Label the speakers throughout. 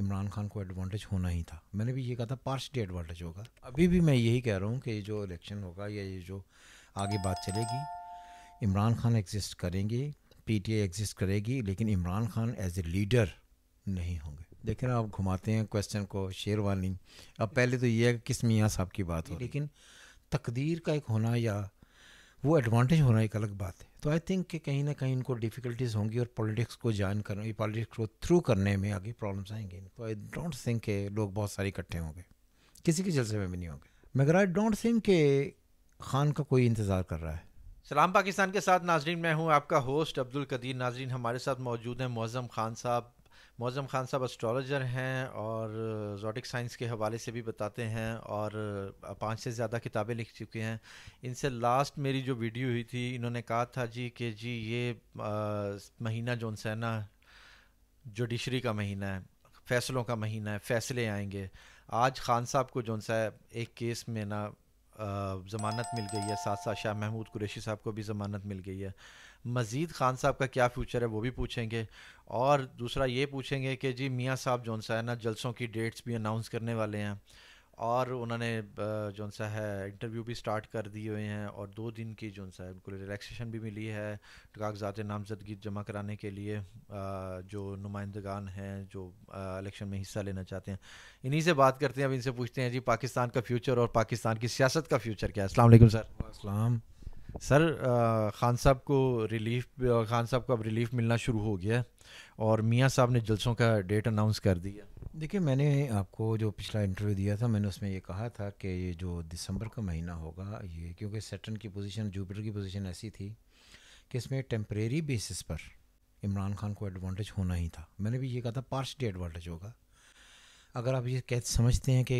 Speaker 1: इमरान खान को एडवांटेज होना ही था मैंने भी ये कहा था पार्शली एडवांटेज होगा अभी भी मैं यही कह रहा हूँ कि जो इलेक्शन होगा या ये जो आगे बात चलेगी इमरान खान एग्जिस्ट करेंगे आई एग्जिस्ट करेगी लेकिन Imran Khan as a leader नहीं होंगे देखें आप घुमाते हैं क्वेश्चन को शेरवानी अब पहले तो ये है कि किस मियाँ साहब की बात हो लेकिन तकदीर का एक होना या वो एडवांटेज होना एक अलग बात है तो आई थिंक कि कहीं ना कहीं इनको डिफ़िकल्टीज होंगी और पॉलिटिक्स को करने कर पॉलिटिक्स को थ्रू करने में आगे प्रॉब्लम्स आएंगे इनको आई डोंट थिंक के लोग बहुत सारे इकट्ठे होंगे किसी के जलसे में भी नहीं होंगे मगर आई डोंट थिंक के खान का कोई इंतज़ार कर रहा है
Speaker 2: सलाम पाकिस्तान के साथ नाजरीन मैं हूं आपका होस्ट अब्दुल कदीर नाजरीन हमारे साथ मौजूद हैं मौज़म खान साहब मौज़म ख़ान साहब एस्ट्रोलॉजर हैं और जोटिक साइंस के हवाले से भी बताते हैं और पाँच से ज़्यादा किताबें लिख चुके हैं इनसे लास्ट मेरी जो वीडियो हुई थी इन्होंने कहा था जी कि जी ये आ, महीना जोनसैना जुडिशरी का महीना है फ़ैसलों का महीना है फ़ैसले आएंगे आज खान साहब को जोन सा एक केस में ना ज़मानत मिल गई है साथ साथ शाह महमूद कुरेशी साहब को भी ज़मानत मिल गई है मज़ीद खान साहब का क्या फ्यूचर है वो भी पूछेंगे और दूसरा ये पूछेंगे कि जी मियाँ साहब जौन सा है ना जलसों की डेट्स भी अनाउंस करने वाले हैं और उन्होंने जौन सा है इंटरव्यू भी स्टार्ट कर दिए हुए हैं और दो दिन की जौन सा है उनको रिलैक्सेशन भी मिली है कागजात नामजदगी जमा कराने के लिए जो नुमाइंदगान हैं जो इलेक्शन में हिस्सा लेना चाहते हैं इन्हीं से बात करते हैं अब इनसे पूछते हैं जी पाकिस्तान का फ्यूचर और पाकिस्तान की सियासत का फ्यूचर क्या है असल सर असलम सर ख़ान साहब को रिलीफ ख़ान साहब को अब रिलीफ मिलना शुरू हो गया और मियाँ साहब ने जलसों का डेट अनाउंस कर दिया
Speaker 1: देखिए मैंने आपको जो पिछला इंटरव्यू दिया था मैंने उसमें ये कहा था कि ये जो दिसंबर का महीना होगा ये क्योंकि सेटन की पोजीशन जुपिटर की पोजीशन ऐसी थी कि इसमें टेम्परेरी बेसिस पर इमरान खान को एडवांटेज होना ही था मैंने भी ये कहा था पार्शली एडवांटेज होगा अगर आप ये कह समझते हैं कि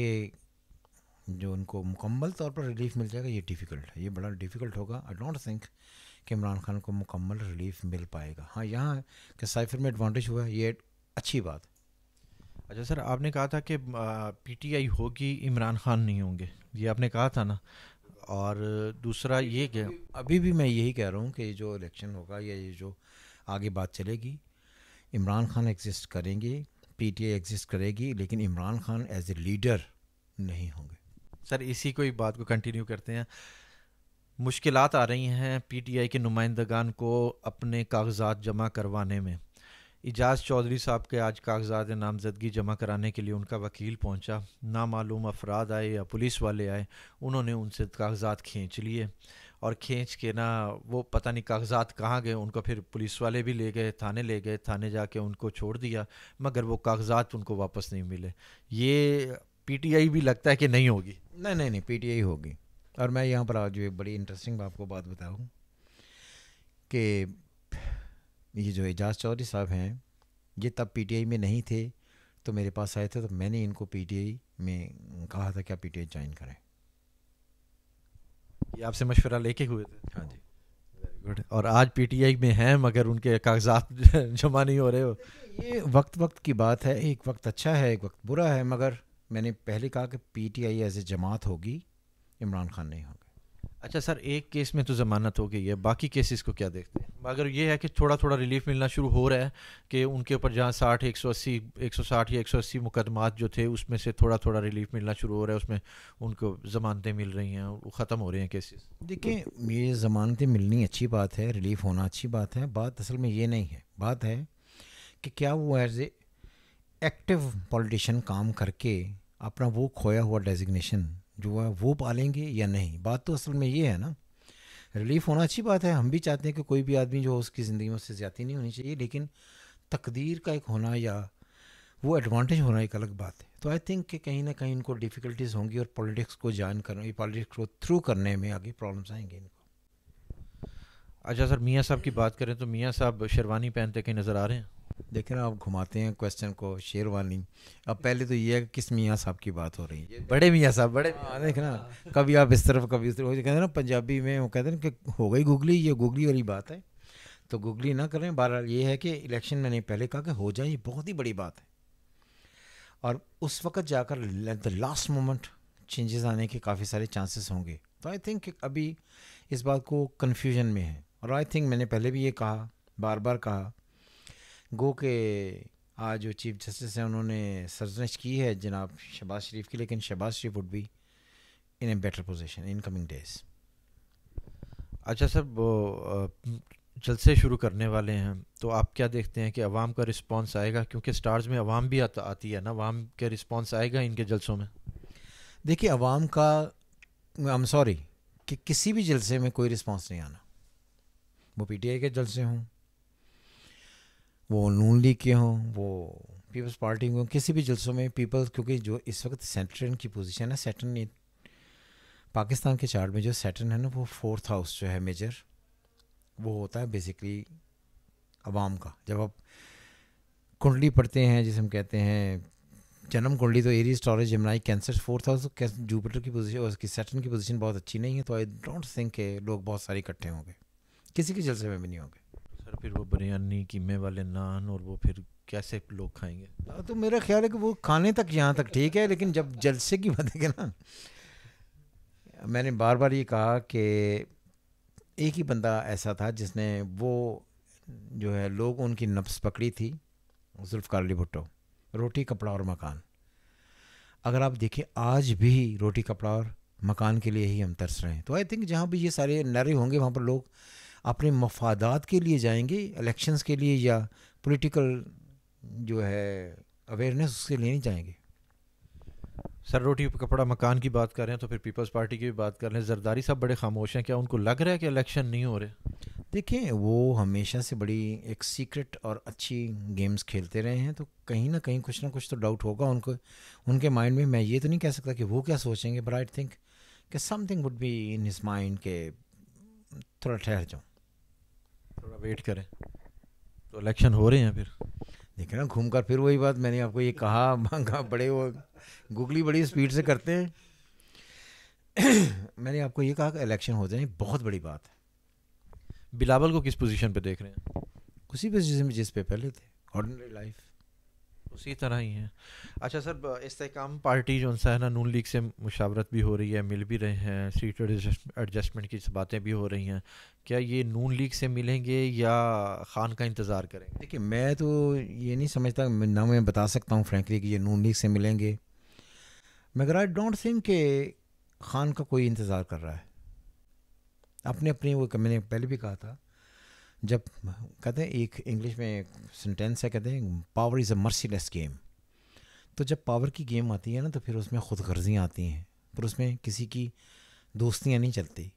Speaker 1: जो उनको मुकम्मल तौर पर रिलीफ मिल जाएगा ये डिफ़िकल्ट ये बड़ा डिफ़िकल्ट होगा आई डोंट थिंक कि इमरान खान को मुकम्मल रिलीफ मिल पाएगा हाँ यहाँ के साइफर में एडवांटेज हुआ है ये अच्छी बात
Speaker 2: अच्छा सर आपने कहा था कि पीटीआई होगी इमरान खान नहीं होंगे ये आपने कहा था ना
Speaker 1: और दूसरा ये क्या अभी भी मैं यही कह रहा हूँ कि जो इलेक्शन होगा या ये जो आगे बात चलेगी इमरान खान एग्जिस्ट करेंगे पीटीआई एग्जिस्ट करेगी लेकिन Imran Khan as a leader नहीं होंगे
Speaker 2: सर इसी को ही बात को कंटिन्यू करते हैं मुश्किल आ रही हैं पी टी आई के नुमाइंदगान को अपने कागजात जमा करवाने में एजाज चौधरी साहब के आज कागजात नामजदगी जमा कराने के लिए उनका वकील पहुंचा नामालूम अफराद आए या पुलिस वाले आए उन्होंने उनसे कागजात खींच लिए और खींच के ना वो पता नहीं कागजात कहाँ गए उनको फिर पुलिस वाले भी ले गए थाने ले गए थाने जाके उनको छोड़ दिया मगर वो कागजात उनको
Speaker 1: वापस नहीं मिले ये पीटीआई भी लगता है कि नहीं होगी नहीं नहीं नहीं पीटीआई होगी और मैं यहाँ पर आज जो एक बड़ी इंटरेस्टिंग आपको बात बताऊँ कि ये जो एजाज चौधरी साहब हैं ये तब पीटीआई में नहीं थे तो मेरे पास आए थे तो मैंने इनको पीटीआई में कहा था कि आप पीटीआई ज्वाइन करें
Speaker 2: ये आपसे मशवरा लेके हुए थे हाँ जी
Speaker 1: वेरी गुड और आज पीटीआई में हैं मगर उनके कागजात जमा नहीं हो रहे हो ये वक्त वक्त की बात है एक वक्त अच्छा है एक वक्त बुरा है मगर मैंने पहले कहा कि P T I as a जमात होगी इमरान खान नहीं होंगे
Speaker 2: अच्छा सर एक केस में तो ज़मानत हो गई है बाकी केसेस को क्या देखते हैं मगर ये है कि थोड़ा थोड़ा रिलीफ मिलना शुरू हो रहा है कि उनके ऊपर जहाँ साठ एक सौ अस्सी एक सौ साठ या एक सौ अस्सी मुकदमात जो थे उसमें से थोड़ा थोड़ा रिलीफ मिलना शुरू हो रहा है उसमें उनको ज़मानतें मिल रही
Speaker 1: हैं वो ख़त्म हो रहे हैं केसेस देखिए ये ज़मानतें मिलनी अच्छी बात है रिलीफ होना अच्छी बात है बात असल में ये नहीं है बात है कि क्या वो एज ए एक्टिव पॉलिटिशियन काम करके अपना वो खोया हुआ डेजिग्नेशन जो है वो पालेंगे या नहीं बात तो असल में ये है ना रिलीफ होना अच्छी बात है हम भी चाहते हैं कि कोई भी आदमी जो उसकी ज़िंदगी में उससे ज़्यादा नहीं होनी चाहिए लेकिन तकदीर का एक होना या वो एडवांटेज होना एक अलग बात है तो आई थिंक कि कहीं ना कहीं इनको डिफ़िकल्टीज होंगी और पॉलिटिक्स को जान कर पॉलिटिक्स को थ्रू करने में आगे प्रॉब्लम्स आएंगे इनको अच्छा सर मियाँ साहब की बात करें तो मियाँ साहब शेरवानी पहनते कहीं नज़र आ रहे हैं देखे ना आप घुमाते हैं क्वेश्चन को शेरवानी अब पहले तो ये है किस मियाँ साहब की बात हो रही है बड़े मियाँ साहब बड़े हाँ देख ना कभी आप इस तरफ कभी उस तरफ कहते हैं ना पंजाबी में वो कहते हैं कि हो गई गुगली ये गुगली वाली बात है तो गुगली ना करें बहरहाल ये है कि इलेक्शन मैंने पहले कहा कि हो जाए ये बहुत ही बड़ी बात है और उस वक्त जाकर द लास्ट मोमेंट चेंजेस आने के काफ़ी सारे चांसेस होंगे तो आई थिंक अभी इस बात को कन्फ्यूजन में है और आई थिंक मैंने पहले भी ये कहा बार बार कहा गो के आज जो चीफ जस्टिस हैं उन्होंने सरजनश की है जनाब शहबाज शरीफ की लेकिन Shahbaz Sharif would be in a better position in coming days अच्छा सर वो जलसे
Speaker 2: शुरू करने वाले हैं तो आप क्या देखते हैं कि अवाम का रिस्पांस आएगा क्योंकि स्टार्स में अवाम भी आता आती
Speaker 1: है ना अवाम के रिस्पांस आएगा इनके जलसों में देखिए अवाम का आई एम सॉरी कि किसी भी जलसे में कोई रिस्पांस नहीं आना वो पीटीआई के जलसे हों वो नून लीग के हों वो पीपल्स पार्टी के हों किसी भी जलसों में पीपल क्योंकि जो इस वक्त सेटर्न की पोजीशन है सेटर्न इन पाकिस्तान के चार्ट में जो सेटर्न है ना वो फोर्थ हाउस जो है मेजर वो होता है बेसिकली आवाम का जब आप कुंडली पढ़ते हैं जिसे हम कहते हैं जन्म कुंडली तो एरी स्टोरेज जमनाई कैंसर फोर्थ हाउस जुपिटर की पोजीशन और उसकी सेटन की पोजीशन बहुत अच्छी नहीं है तो आई डोंट थिंक के लोग बहुत सारे इकट्ठे होंगे किसी के जलसे में भी नहीं होंगे मटर फिर वो बिरयानी कीमे वाले नान और वो फिर कैसे लोग खाएंगे हाँ, तो मेरा ख्याल है कि वो खाने तक यहाँ तक ठीक है लेकिन जब जलसे की बात है ना मैंने बार बार ये कहा कि एक ही बंदा ऐसा था जिसने वो जो है लोग उनकी नफ्स पकड़ी थी जुल्फ़ार अली भुट्टो रोटी कपड़ा और मकान अगर आप देखें आज भी रोटी कपड़ा और मकान के लिए ही हम तरस रहे हैं तो आई थिंक जहाँ भी ये सारे नरे होंगे वहाँ पर लोग अपने मफादात के लिए जाएंगे इलेक्शंस के लिए या पॉलिटिकल जो है अवेयरनेस उसके
Speaker 2: लिए नहीं जाएंगे सर रोटी कपड़ा मकान की बात कर रहे हैं तो फिर पीपल्स पार्टी की भी बात
Speaker 1: कर रहे हैं जरदारी साहब बड़े खामोश हैं क्या उनको लग रहा है कि इलेक्शन नहीं हो रहे देखिए वो हमेशा से बड़ी एक सीक्रेट और अच्छी गेम्स खेलते रहे हैं तो कहीं ना कहीं कुछ ना कुछ तो डाउट होगा उनको उनके माइंड में मैं ये तो नहीं कह सकता कि वो क्या सोचेंगे बट आई थिंक कि something would be in his mind के थोड़ा ठहर जाऊँ थोड़ा वेट करें तो
Speaker 2: इलेक्शन हो रहे हैं फिर
Speaker 1: देख रहे घूम कर फिर वही बात मैंने आपको ये कहा मांगा बड़े वो गुगली बड़ी स्पीड से करते हैं मैंने आपको ये कहा कि इलेक्शन हो जाए बहुत बड़ी बात है बिलावल को किस पोजीशन पे देख रहे हैं उसी पोजीशन में जिस पे पहले थे
Speaker 2: ऑर्डनरी लाइफ उसी तरह ही हैं अच्छा सर इसकाम पार्टी जो सा है ना नून लीग से मुशावरत भी हो रही है मिल भी रहे हैं सीट एडजस्टमेंट की बातें भी हो रही हैं क्या ये नून लीग से मिलेंगे या
Speaker 1: खान का इंतज़ार करेंगे देखिए मैं तो ये नहीं समझता ना मैं बता सकता हूँ फ्रेंकली कि ये नून लीग से मिलेंगे मगर आई डोंट थिंक के खान का कोई इंतज़ार कर रहा है अपने अपने वो मैंने पहले भी कहा था जब कहते हैं एक इंग्लिश में सेंटेंस है कहते हैं power is a merciless game तो जब पावर की गेम आती है ना तो फिर उसमें खुद गर्जियाँ आती हैं पर उसमें किसी की दोस्तियाँ नहीं चलती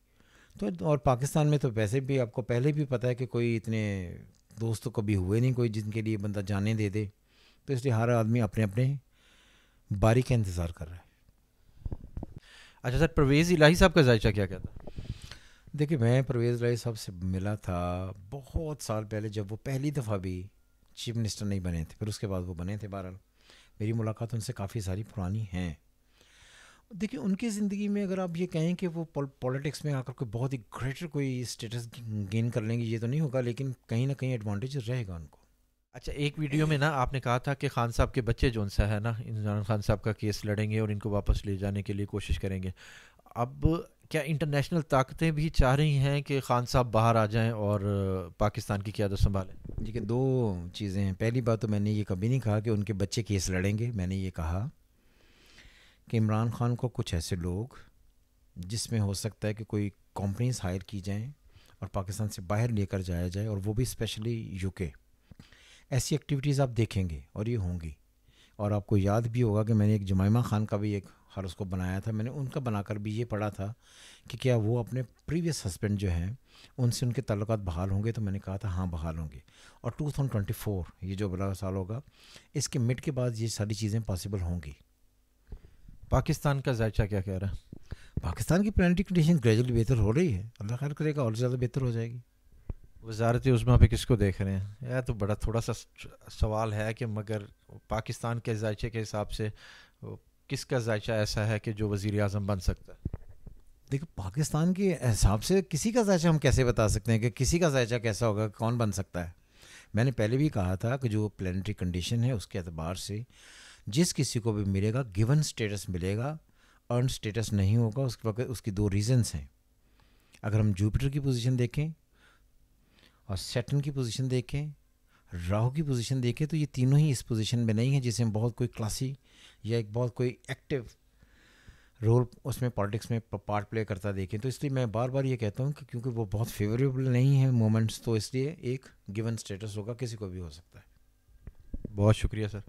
Speaker 1: तो और पाकिस्तान में तो वैसे भी आपको पहले भी पता है कि कोई इतने दोस्त कभी हुए नहीं कोई जिनके लिए बंदा जाने दे दे तो इसलिए हर आदमी अपने अपने बारी का इंतज़ार कर रहा है अच्छा सर परवेज़ इलाही साहब का जायचा क्या कहता है देखिए मैं परवेज़ राय साहब से मिला था बहुत साल पहले जब वो पहली दफ़ा भी चीफ मिनिस्टर नहीं बने थे फिर उसके बाद वो बने थे बहरहाल मेरी मुलाकात उनसे काफ़ी सारी पुरानी हैं देखिए उनकी ज़िंदगी में अगर आप ये कहें कि वो पॉलिटिक्स में आकर कोई बहुत ही ग्रेटर कोई स्टेटस गेन कर लेंगे ये तो नहीं होगा लेकिन कहीं ना कहीं एडवांटेज रहेगा उनको
Speaker 2: अच्छा एक वीडियो में ना आपने कहा था कि खान साहब के बच्चे जो सा है ना इमरान खान साहब का केस लड़ेंगे और इनको वापस ले जाने के लिए कोशिश करेंगे अब
Speaker 1: क्या इंटरनेशनल ताकतें भी चाह रही हैं कि खान साहब बाहर आ जाएं और पाकिस्तान की क्यादत संभालें देखिए दो चीज़ें हैं पहली बात तो मैंने ये कभी नहीं कहा कि उनके बच्चे केस लड़ेंगे मैंने ये कहा कि इमरान खान को कुछ ऐसे लोग जिसमें हो सकता है कि कोई कंपनीज हायर की जाएं और पाकिस्तान से बाहर लेकर जाया जाए और वो भी स्पेशली यूके ऐसी एक्टिविटीज़ आप देखेंगे और ये होंगी और आपको याद भी होगा कि मैंने एक जमाइमा ख़ान का भी एक उसको बनाया था मैंने उनका बनाकर भी ये पढ़ा था कि क्या वो अपने प्रीवियस हस्बैंड जो हैं उनसे उनके तल्लक बहाल होंगे तो मैंने कहा था हाँ बहाल होंगे और फोर ये जो बड़ा साल होगा इसके मिट के बाद ये सारी चीज़ें पॉसिबल होंगी पाकिस्तान का जायचा क्या कह रहा है पाकिस्तान की प्लानिटी कंडीशन ग्रेजुअली बेहतर हो रही है अल्लाह खैर करेगा और ज़्यादा बेहतर हो जाएगी वजारत उज़मा पे किसको देख रहे हैं
Speaker 2: यह तो बड़ा थोड़ा सा सवाल है कि मगर पाकिस्तान के जायचे के
Speaker 1: हिसाब से किसका जायचा ऐसा है कि जो वज़ी अजम बन सकता है देखो पाकिस्तान के हिसाब से किसी का जायचा हम कैसे बता सकते हैं कि किसी का जायचा कैसा होगा कौन बन सकता है मैंने पहले भी कहा था कि जो प्लानटरी कंडीशन है उसके अतबार से जिस किसी को भी मिलेगा गिवन स्टेटस मिलेगा अर्न स्टेटस नहीं होगा उसके वक्त उसकी दो रीज़न्स हैं अगर हम जुपिटर की पोजीशन देखें और सेटन की पोजीशन देखें राहु की पोजीशन देखें तो ये तीनों ही इस पोजीशन में नहीं है जिसमें बहुत कोई क्लासी या एक बहुत कोई एक्टिव रोल उसमें पॉलिटिक्स में पार्ट प्ले करता देखें तो इसलिए मैं बार बार ये कहता हूँ कि क्योंकि वो बहुत फेवरेबल नहीं है मोमेंट्स तो इसलिए एक गिवन स्टेटस होगा किसी को भी हो सकता है बहुत शुक्रिया सर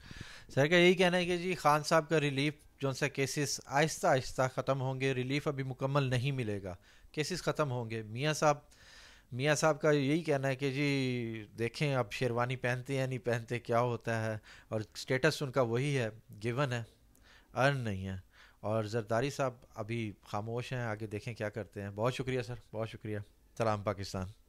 Speaker 1: सर का यही कहना
Speaker 2: है कि जी खान साहब का रिलीफ जो सा केसेस आहिस्ता आहिस्ता ख़त्म होंगे रिलीफ अभी मुकम्मल नहीं मिलेगा केसेस ख़त्म होंगे मियाँ साहब मियाँ साहब का यही कहना है कि जी देखें अब शेरवानी पहनते हैं नहीं पहनते क्या होता है और स्टेटस उनका वही है गिवन है अर्न नहीं है और जरदारी साहब अभी खामोश हैं आगे देखें क्या करते हैं बहुत शुक्रिया सर बहुत शुक्रिया सलाम पाकिस्तान